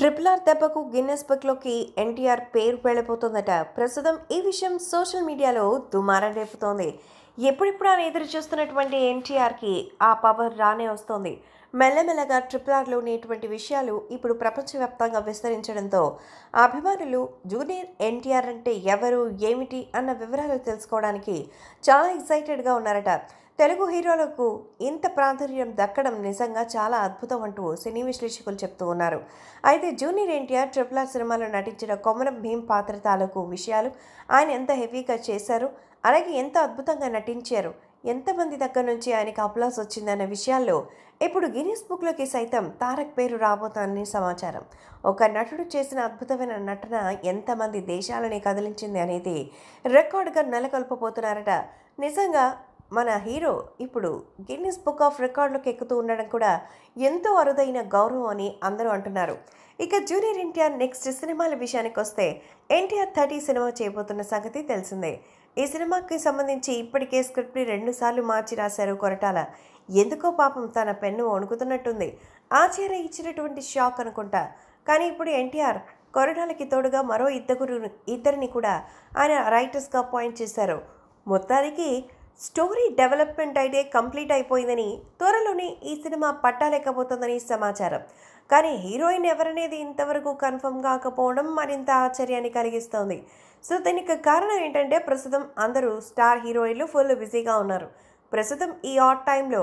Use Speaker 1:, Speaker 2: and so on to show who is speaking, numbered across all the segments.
Speaker 1: triple R దెబ్బకు Guinness బుక్లోకి ఎన్టీఆర్ పేరు వెళ్ళిపోతుందట ప్రస్తుతం ఈ విషయం సోషల్ మీడియాలో దుమారం రేపుతోంది ఎప్పుడెప్పుడు ఆయన ఎదురు చూస్తున్నటువంటి ఎన్టీఆర్కి ఆ పవర్ రానే వస్తోంది మెల్లమెల్లగా ట్రిపుల్ ఆర్లో ఉండేటువంటి విషయాలు ఇప్పుడు ప్రపంచవ్యాప్తంగా విస్తరించడంతో అభిమానులు జూనియర్ ఎన్టీఆర్ అంటే ఎవరు ఏమిటి అన్న వివరాలు తెలుసుకోవడానికి చాలా ఎక్సైటెడ్గా ఉన్నారట తెలుగు హీరోలకు ఇంత ప్రాధుర్యం దక్కడం నిజంగా చాలా అద్భుతం అంటూ సినీ విశ్లేషకులు చెప్తూ ఉన్నారు అయితే జూనియర్ ఎన్టీఆర్ ట్రిపుల్ ఆర్ సినిమాలో నటించిన కొమరం భీం పాత్ర తాలూకు విషయాలు ఆయన ఎంత హెవీగా చేశారు అలాగే ఎంత అద్భుతంగా నటించారు ఎంతమంది దగ్గర నుంచి ఆయనకు అప్లాస్ వచ్చిందనే విషయాల్లో ఇప్పుడు గిన్నీస్ బుక్లోకి సైతం తారక్ పేరు రాబోతానని సమాచారం ఒక నటుడు చేసిన అద్భుతమైన నటన ఎంతమంది దేశాలని కదిలించింది అనేది రికార్డుగా నెలకొల్పబోతున్నారట నిజంగా మన హీరో ఇప్పుడు గిన్నిస్ బుక్ ఆఫ్ రికార్డులకు ఎక్కుతూ ఉండడం కూడా ఎంతో అరుదైన గౌరవం అని అందరూ అంటున్నారు ఇక జూనియర్ ఎన్టీఆర్ నెక్స్ట్ సినిమాల విషయానికి వస్తే ఎన్టీఆర్ థర్టీ సినిమా చేయబోతున్న సంగతి తెలిసిందే ఈ సినిమాకి సంబంధించి ఇప్పటికే స్క్రిప్ట్ని రెండుసార్లు మార్చి రాశారు కొరటాల ఎందుకో పాపం తన పెన్ను వణుకుతున్నట్టుంది ఆచార్య ఇచ్చినటువంటి షాక్ అనుకుంటా కానీ ఇప్పుడు ఎన్టీఆర్ కొరటాలకి తోడుగా మరో ఇద్దరు ఇద్దరిని కూడా ఆయన రైటర్స్గా అపాయింట్ చేశారు మొత్తానికి స్టోరీ డెవలప్మెంట్ అయితే కంప్లీట్ అయిపోయిందని త్వరలోనే ఈ సినిమా పట్టలేకపోతుందని సమాచారం కానీ హీరోయిన్ ఎవరనేది ఇంతవరకు కన్ఫర్మ్ కాకపోవడం మరింత ఆశ్చర్యాన్ని కలిగిస్తోంది సో దీనికి కారణం ఏంటంటే ప్రస్తుతం అందరూ స్టార్ హీరోయిన్లు ఫుల్ బిజీగా ఉన్నారు ప్రస్తుతం ఈ ఆట్ టైంలో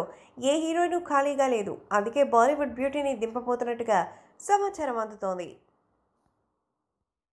Speaker 1: ఏ హీరోయిన్ ఖాళీగా లేదు అందుకే బాలీవుడ్ బ్యూటీని దింపబోతున్నట్టుగా సమాచారం అందుతోంది